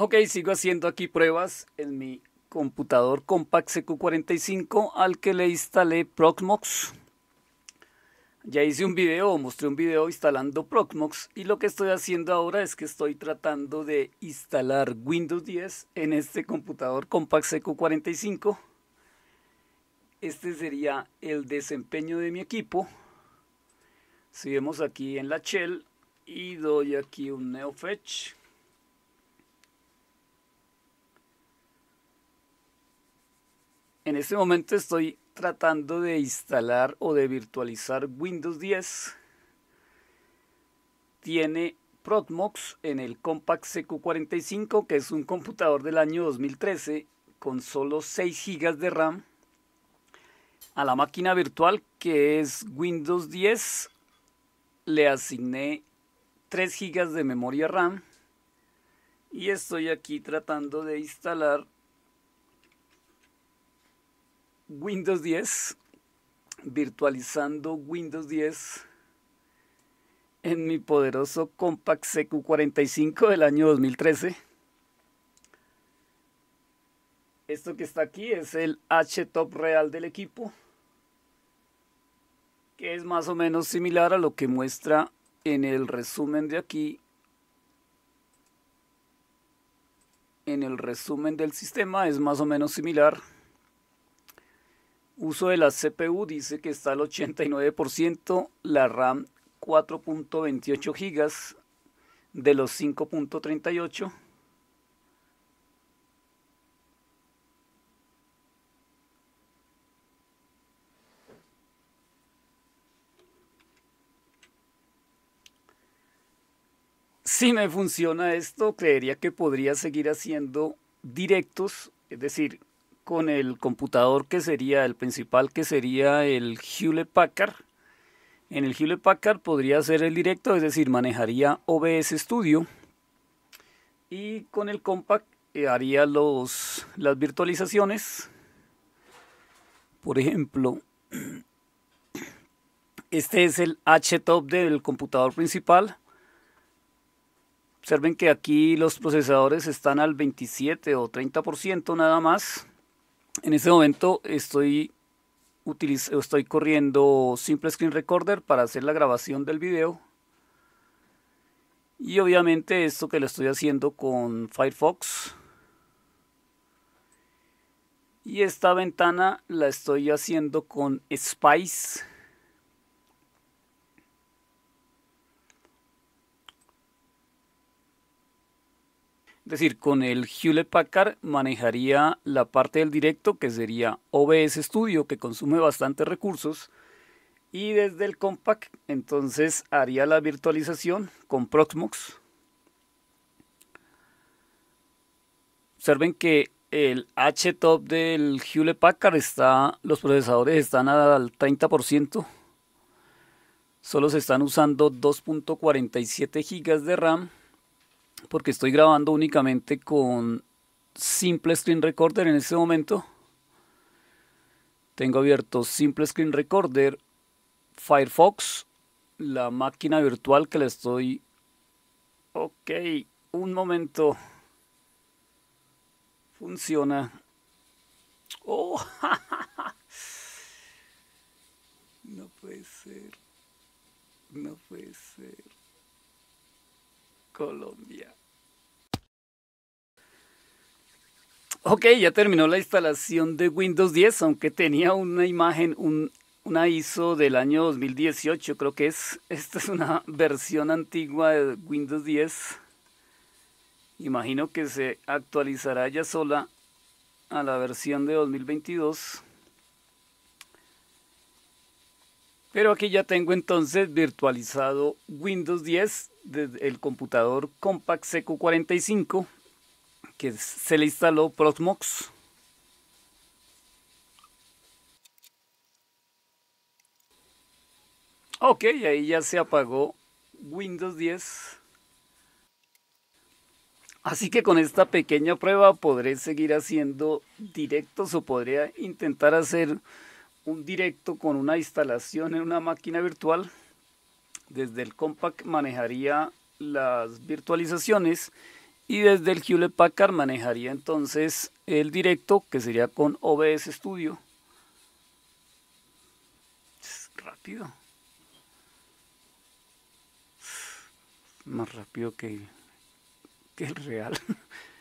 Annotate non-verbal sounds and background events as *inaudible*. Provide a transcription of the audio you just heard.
Ok, sigo haciendo aquí pruebas en mi computador Compact CQ45 al que le instalé Proxmox. Ya hice un video, mostré un video instalando Proxmox y lo que estoy haciendo ahora es que estoy tratando de instalar Windows 10 en este computador Compact CQ45. Este sería el desempeño de mi equipo. Si aquí en la shell y doy aquí un NeoFetch En este momento estoy tratando de instalar o de virtualizar Windows 10. Tiene Protmox en el Compact CQ45, que es un computador del año 2013 con solo 6 GB de RAM. A la máquina virtual, que es Windows 10, le asigné 3 GB de memoria RAM. Y estoy aquí tratando de instalar Windows 10, virtualizando Windows 10 en mi poderoso Compact CQ45 del año 2013. Esto que está aquí es el Htop real del equipo, que es más o menos similar a lo que muestra en el resumen de aquí, en el resumen del sistema es más o menos similar. Uso de la CPU dice que está al 89%, la RAM 4.28 gigas de los 5.38. Si me funciona esto, creería que podría seguir haciendo directos, es decir, con el computador que sería el principal, que sería el Hewlett Packard. En el Hewlett Packard podría ser el directo, es decir, manejaría OBS Studio. Y con el Compact eh, haría las virtualizaciones. Por ejemplo, este es el HTOP del computador principal. Observen que aquí los procesadores están al 27 o 30% nada más. En este momento estoy, estoy corriendo Simple Screen Recorder para hacer la grabación del video. Y obviamente esto que lo estoy haciendo con Firefox. Y esta ventana la estoy haciendo con Spice. Es decir, con el Hewlett Packard manejaría la parte del directo que sería OBS Studio, que consume bastantes recursos. Y desde el Compact, entonces haría la virtualización con Proxmox. Observen que el htop del Hewlett Packard está, los procesadores están al 30%. Solo se están usando 2.47 GB de RAM porque estoy grabando únicamente con Simple Screen Recorder en este momento. Tengo abierto Simple Screen Recorder, Firefox, la máquina virtual que le estoy... Ok, un momento. Funciona. Oh, *laughs* no puede ser. No puede ser. Colombia. Ok, ya terminó la instalación de Windows 10, aunque tenía una imagen, una ISO del año 2018, creo que es. Esta es una versión antigua de Windows 10. Imagino que se actualizará ya sola a la versión de 2022. Pero aquí ya tengo entonces virtualizado Windows 10 desde el computador Compact CQ45 que se le instaló Proxmox. Ok, ahí ya se apagó Windows 10. Así que con esta pequeña prueba podré seguir haciendo directos o podría intentar hacer un directo con una instalación en una máquina virtual. Desde el compact manejaría las virtualizaciones y desde el Hewlett Packard manejaría entonces el directo que sería con OBS Studio. rápido. Más rápido que, que el real. *laughs*